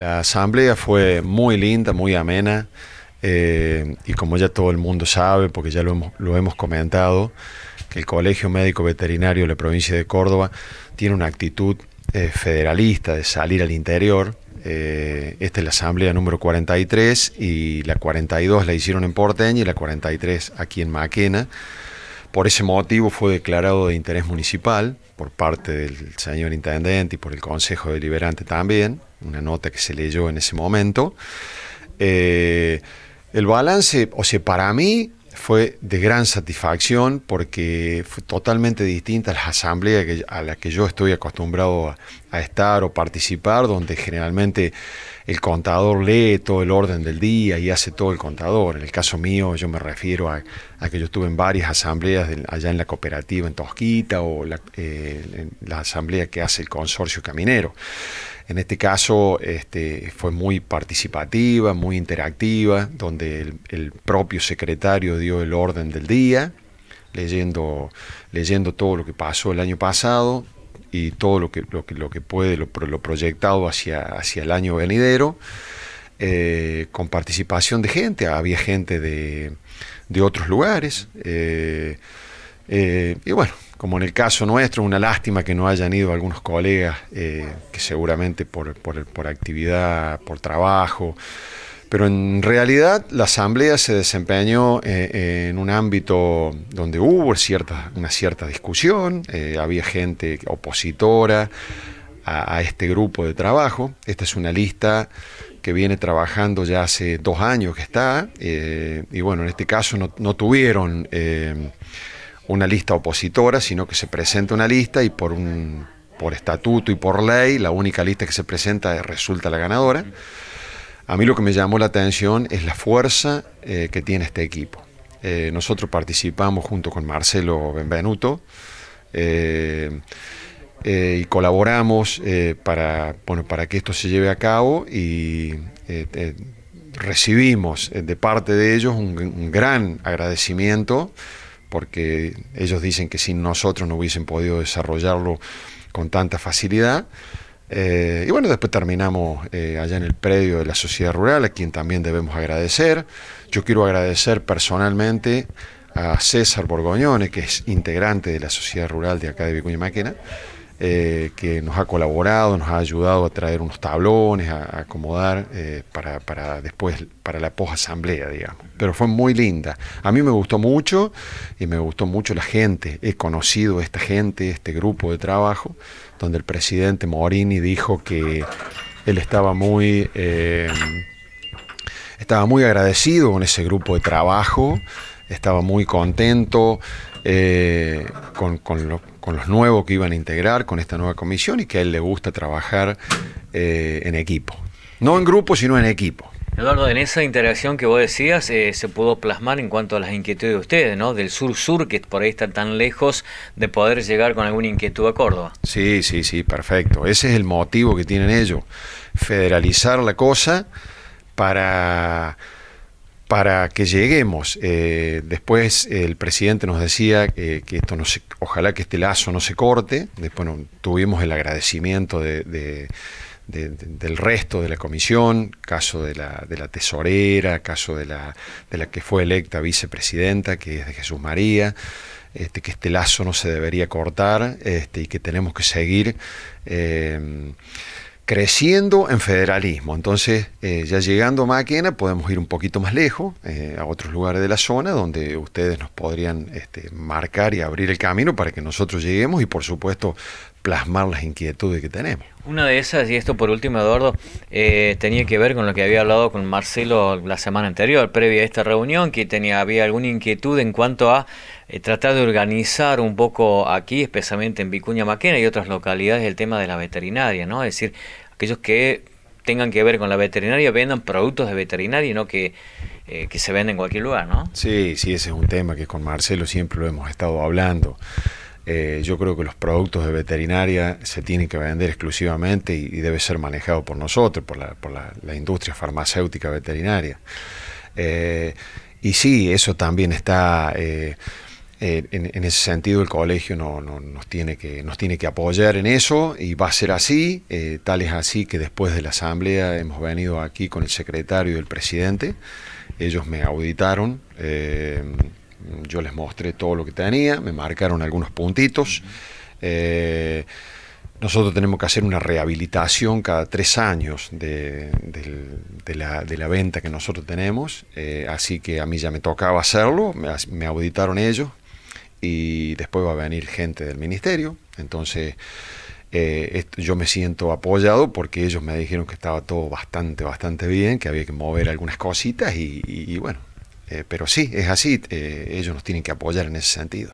La asamblea fue muy linda, muy amena, eh, y como ya todo el mundo sabe, porque ya lo hemos, comentado, que el Colegio Médico Veterinario de la provincia de Córdoba tiene una actitud eh, federalista de salir al interior. Eh, esta es la asamblea número 43 y la 42 la hicieron en Porteña y la 43 aquí en Maquena. Por ese motivo fue declarado de interés municipal por parte del señor intendente y por el Consejo Deliberante también, una nota que se leyó en ese momento. Eh, el balance, o sea, para mí fue de gran satisfacción porque fue totalmente distinta a las asambleas a las que yo estoy acostumbrado a, estar o participar, donde generalmente el contador lee todo el orden del día y hace todo el contador. En el caso mío yo me refiero a, que yo estuve en varias asambleas allá en la cooperativa en Tosquita o eh, en la asamblea que hace el consorcio caminero. En este caso este, fue muy participativa, muy interactiva, donde el, propio secretario dio el orden del día, leyendo, leyendo todo lo que pasó el año pasado y todo lo que, lo que, puede, lo, proyectado hacia, hacia el año venidero. Eh, con participación de gente, había gente de, de otros lugares. Eh, eh, y bueno, como en el caso nuestro, una lástima que no hayan ido algunos colegas, eh, que seguramente por, por, actividad, por trabajo, pero en realidad la asamblea se desempeñó eh, en un ámbito donde hubo cierta, una cierta discusión, eh, había gente opositora a, este grupo de trabajo. Esta es una lista que viene trabajando ya hace dos años que está, y bueno, en este caso no, tuvieron una lista opositora, sino que se presenta una lista y por un por estatuto y por ley, la única lista que se presenta resulta la ganadora. A mí lo que me llamó la atención es la fuerza eh, que tiene este equipo. Eh, nosotros participamos junto con Marcelo Benvenuto eh, y colaboramos para, para que esto se lleve a cabo y recibimos de parte de ellos un gran agradecimiento porque ellos dicen que sin nosotros no hubiesen podido desarrollarlo con tanta facilidad. Eh, y bueno, después terminamos eh, allá en el predio de la sociedad rural, a quien también debemos agradecer. Yo quiero agradecer personalmente a César Borgoñone, que es integrante de la sociedad rural de acá de Vicuña Maquena, eh, que nos ha colaborado, nos ha ayudado a traer unos tablones, a, acomodar eh, para, para, después, para la posasamblea, digamos. Pero fue muy linda. A mí me gustó mucho y me gustó mucho la gente. He conocido esta gente, este grupo de trabajo, donde el presidente Morini dijo que él estaba muy... Eh, estaba muy agradecido con ese grupo de trabajo, estaba muy contento con, con, que con los nuevos que iban a integrar con esta nueva comisión y que a él le gusta trabajar eh, en equipo. No en grupo, sino en equipo. Eduardo, en esa interacción que vos decías eh, se pudo plasmar en cuanto a las inquietudes de ustedes, ¿no? Del sur-sur, que por ahí están tan lejos de poder llegar con alguna inquietud a Córdoba. Sí, sí, sí, perfecto. Ese es el motivo que tienen ellos, federalizar la cosa para para que lleguemos. Eh, después el presidente nos decía eh, que, esto no se, ojalá que este lazo no se corte. Después tuvimos el agradecimiento del resto de la comisión, caso de la, tesorera, caso de la, que fue electa vicepresidenta, que es de Jesús María. Este, que este lazo no se debería cortar este, y que tenemos que seguir eh, creciendo en federalismo. Entonces, eh, ya llegando a Maquena, podemos ir un poquito más lejos, eh, a otros lugares de la zona, donde ustedes nos podrían este, marcar y abrir el camino para que nosotros lleguemos y, por supuesto, plasmar las inquietudes que tenemos. Una de esas, y esto por último, Eduardo, eh, tenía que ver con lo que había hablado con Marcelo la semana anterior, previa a esta reunión, que tenía, había alguna inquietud en cuanto a tratar de organizar un poco aquí, especialmente en Vicuña Maquena y otras localidades, el tema de la veterinaria, ¿no? Es decir, aquellos que tengan que ver con la veterinaria vendan productos de veterinaria y no que, eh, que se venden en cualquier lugar, ¿no? Sí, sí, ese es un tema que con Marcelo siempre lo hemos estado hablando. Eh, yo creo que los productos de veterinaria se tienen que vender exclusivamente y, debe ser manejado por nosotros, por la, por la, industria farmacéutica veterinaria. Eh, y sí, eso también está... Eh, en, ese sentido el colegio nos, tiene que, nos tiene que apoyar en eso y va a ser así, eh, tal es así que después de la asamblea hemos venido aquí con el secretario y el presidente, ellos me auditaron, eh, yo les mostré todo lo que tenía, me marcaron algunos puntitos. Nosotros tenemos que hacer una rehabilitación cada tres años de, la, venta que nosotros tenemos, así que a mí ya me tocaba hacerlo, me auditaron ellos, y después va a venir gente del ministerio. Entonces, eh, yo me siento apoyado porque ellos me dijeron que estaba todo bastante, bastante bien, que había que mover algunas cositas y, bueno, eh, pero sí, es así, eh, ellos nos tienen que apoyar en ese sentido.